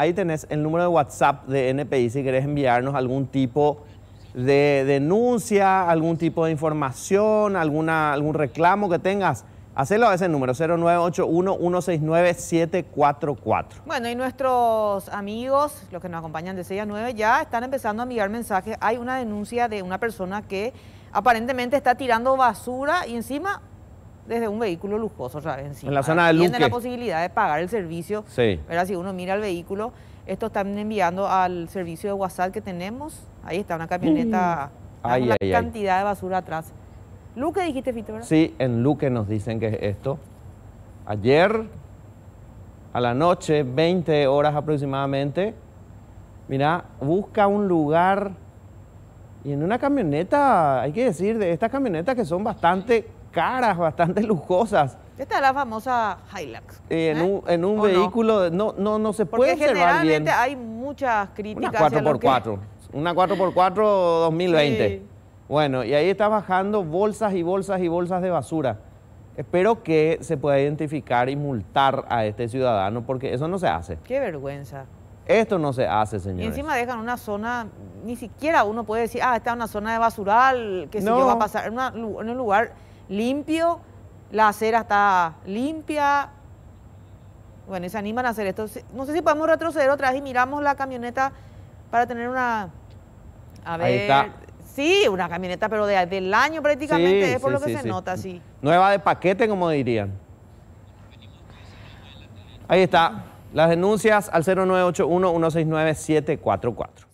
Ahí tenés el número de WhatsApp de NPI si querés enviarnos algún tipo de denuncia, algún tipo de información, alguna, algún reclamo que tengas. Hacelo a ese número, 0981-169-744. Bueno, y nuestros amigos, los que nos acompañan de 6 a 9, ya están empezando a enviar mensajes. Hay una denuncia de una persona que aparentemente está tirando basura y encima desde un vehículo lujoso, ¿sabes? en la zona de Luque. Tiene la posibilidad de pagar el servicio. Sí. Pero Si uno mira el vehículo, esto están enviando al servicio de WhatsApp que tenemos. Ahí está una camioneta, con uh. una cantidad de basura atrás. Luque dijiste, Fito, ¿verdad? Sí, en Luque nos dicen que es esto. Ayer a la noche, 20 horas aproximadamente, mira, busca un lugar y en una camioneta, hay que decir, de estas camionetas que son bastante caras, bastante lujosas. Esta es la famosa Hilux. Eh, ¿eh? en un, vehículo, no? no, no, se puede observar bien. hay muchas críticas Una 4x4, una 4x4 2020. Bueno, y ahí está bajando bolsas y bolsas y bolsas de basura. Espero que se pueda identificar y multar a este ciudadano porque eso no se hace. Qué vergüenza. Esto no se hace, señor. Y encima dejan una zona, ni siquiera uno puede decir, ah, está una zona de basural, que no. si va a pasar en un lugar limpio, la acera está limpia. Bueno, y se animan a hacer esto. No sé si podemos retroceder otra vez y miramos la camioneta para tener una... A ver, Sí, una camioneta, pero del año prácticamente, es por lo que se nota, sí. Nueva de paquete, como dirían. Ahí está. Las denuncias al 0981-169-744.